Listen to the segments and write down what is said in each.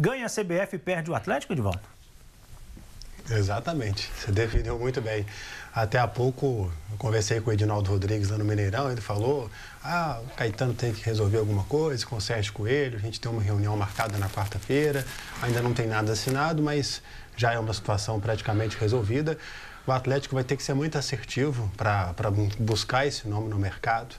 Ganha a CBF e perde o Atlético, de volta. Exatamente, você definiu muito bem. Até há pouco eu conversei com o Edinaldo Rodrigues lá no Mineirão, ele falou: ah, o Caetano tem que resolver alguma coisa com o Sérgio Coelho, a gente tem uma reunião marcada na quarta-feira, ainda não tem nada assinado, mas já é uma situação praticamente resolvida. O Atlético vai ter que ser muito assertivo para buscar esse nome no mercado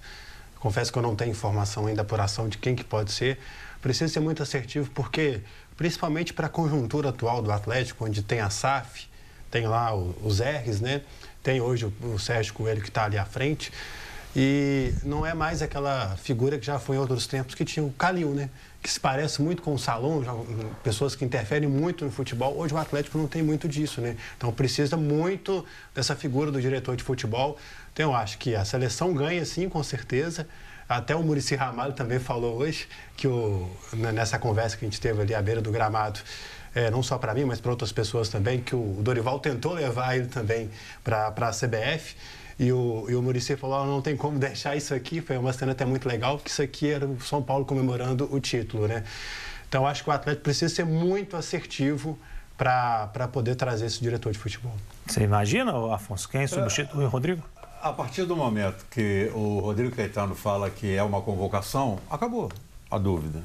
confesso que eu não tenho informação ainda por ação de quem que pode ser. Preciso ser muito assertivo porque, principalmente para a conjuntura atual do Atlético, onde tem a SAF, tem lá os R's, né? Tem hoje o Sérgio Coelho que está ali à frente. E não é mais aquela figura que já foi em outros tempos, que tinha o Calil, né? Que se parece muito com o Salom, já, hum, pessoas que interferem muito no futebol. Hoje o Atlético não tem muito disso, né? Então precisa muito dessa figura do diretor de futebol. Então eu acho que a seleção ganha, sim, com certeza. Até o Murici Ramalho também falou hoje, que o, nessa conversa que a gente teve ali à beira do gramado, é, não só para mim, mas para outras pessoas também, que o Dorival tentou levar ele também para a CBF. E o, e o Muricy falou: oh, não tem como deixar isso aqui. Foi uma cena até muito legal, porque isso aqui era o São Paulo comemorando o título, né? Então acho que o atleta precisa ser muito assertivo para poder trazer esse diretor de futebol. Você imagina, Afonso, quem é é. substitui o Rodrigo? A partir do momento que o Rodrigo Caetano fala que é uma convocação, acabou a dúvida.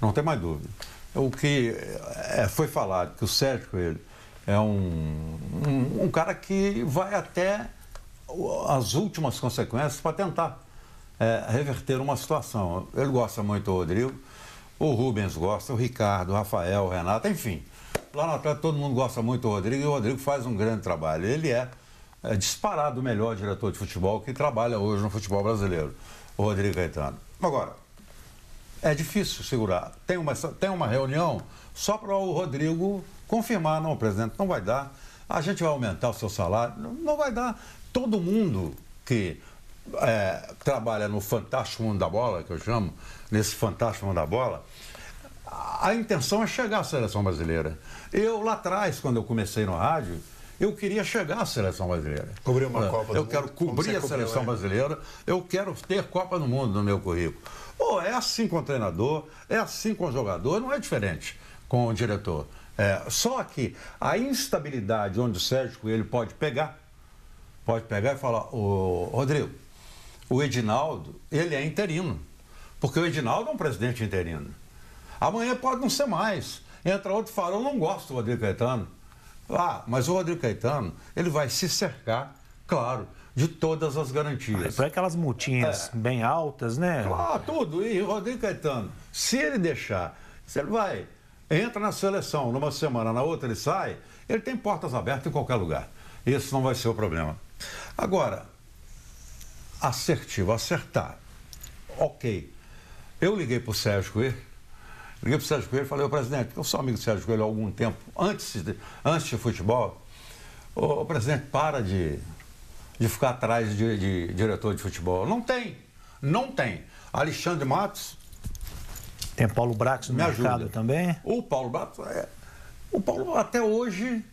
Não tem mais dúvida. O que é, foi falado, que o Sérgio Coelho é um, um, um cara que vai até as últimas consequências para tentar é, reverter uma situação. Ele gosta muito do Rodrigo, o Rubens gosta, o Ricardo, o Rafael, o Renato, enfim. Lá no Atlético todo mundo gosta muito do Rodrigo e o Rodrigo faz um grande trabalho. Ele é, é disparado o melhor diretor de futebol que trabalha hoje no futebol brasileiro, o Rodrigo Caetano. Agora, é difícil segurar. Tem uma, tem uma reunião só para o Rodrigo confirmar, não, presidente, não vai dar a gente vai aumentar o seu salário. Não vai dar. Todo mundo que é, trabalha no fantástico mundo da bola, que eu chamo, nesse fantástico mundo da bola, a intenção é chegar à seleção brasileira. Eu, lá atrás, quando eu comecei no rádio, eu queria chegar à seleção brasileira. Cobrir uma Copa do Eu quero cobrir a seleção cobriu, brasileira, eu quero ter Copa do Mundo no meu currículo. Pô, é assim com o treinador, é assim com o jogador, não é diferente com o diretor. É, só que a instabilidade onde o Sérgio Coelho pode pegar, pode pegar e falar, o Rodrigo, o Edinaldo, ele é interino. Porque o Edinaldo é um presidente interino. Amanhã pode não ser mais. Entra outro e fala, eu não gosto do Rodrigo Caetano. Ah, mas o Rodrigo Caetano, ele vai se cercar, claro, de todas as garantias. para aquelas multinhas é. bem altas, né? Claro, tudo. E o Rodrigo Caetano, se ele deixar, se ele vai entra na seleção, numa semana, na outra ele sai, ele tem portas abertas em qualquer lugar. Esse não vai ser o problema. Agora, assertivo, acertar. Ok. Eu liguei para o Sérgio Coelho, liguei para o Sérgio Coelho e falei, ô presidente, eu sou amigo do Sérgio Coelho há algum tempo, antes de, antes de futebol, ô, presidente, para de, de ficar atrás de, de, de diretor de futebol. Não tem, não tem. Alexandre Matos tem Paulo Brax no Me mercado ajuda. também? O Paulo Brax, é, o Paulo até hoje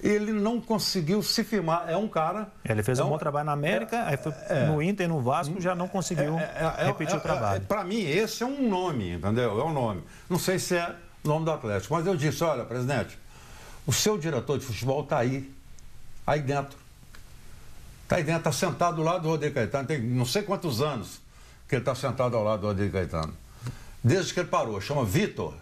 ele não conseguiu se firmar. É um cara. Ele fez é um, bom trabalho na América, é, aí foi é, no Inter, no Vasco, hum? já não conseguiu é, é, é, repetir o trabalho. Para mim, esse é um nome, entendeu? É um nome. Não sei se é nome do Atlético, mas eu disse: olha, presidente, o seu diretor de futebol está aí, aí dentro. Está aí dentro, está sentado do lado do Rodrigo Caetano, tem não sei quantos anos que ele está sentado ao lado do Rodrigo Caetano desde que ele parou. Chama Vitor.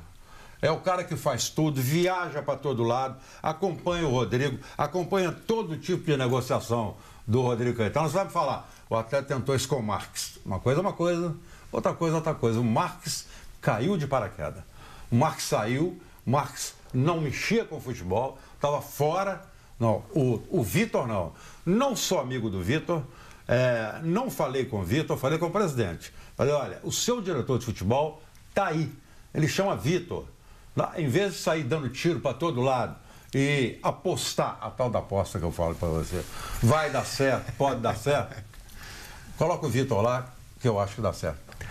É o cara que faz tudo, viaja para todo lado, acompanha o Rodrigo, acompanha todo tipo de negociação do Rodrigo Caetano. Você vai me falar, o atleta tentou isso com o Marques. Uma coisa é uma coisa, outra coisa é outra coisa. O Marques caiu de paraquedas. O Marques saiu, o Marques não mexia com o futebol, estava fora. Não, o, o Vitor não. Não sou amigo do Vitor, é, não falei com o Vitor, falei com o presidente. Falei, olha, o seu diretor de futebol Tá aí. Ele chama Vitor. Em vez de sair dando tiro para todo lado e apostar, a tal da aposta que eu falo para você, vai dar certo, pode dar certo, coloca o Vitor lá, que eu acho que dá certo.